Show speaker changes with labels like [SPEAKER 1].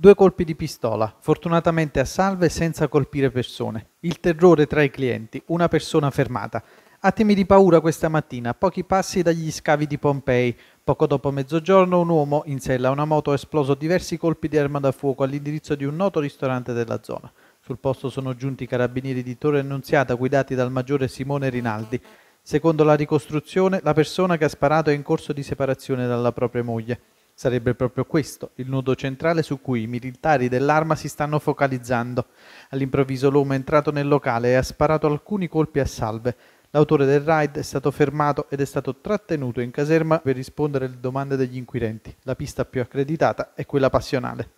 [SPEAKER 1] Due colpi di pistola, fortunatamente a salve senza colpire persone. Il terrore tra i clienti, una persona fermata. Attimi di paura questa mattina, pochi passi dagli scavi di Pompei. Poco dopo mezzogiorno un uomo in sella a una moto ha esploso diversi colpi di arma da fuoco all'indirizzo di un noto ristorante della zona. Sul posto sono giunti i carabinieri di Torre Annunziata guidati dal maggiore Simone Rinaldi. Secondo la ricostruzione, la persona che ha sparato è in corso di separazione dalla propria moglie. Sarebbe proprio questo il nodo centrale su cui i militari dell'arma si stanno focalizzando. All'improvviso l'uomo è entrato nel locale e ha sparato alcuni colpi a salve. L'autore del raid è stato fermato ed è stato trattenuto in caserma per rispondere alle domande degli inquirenti. La pista più accreditata è quella passionale.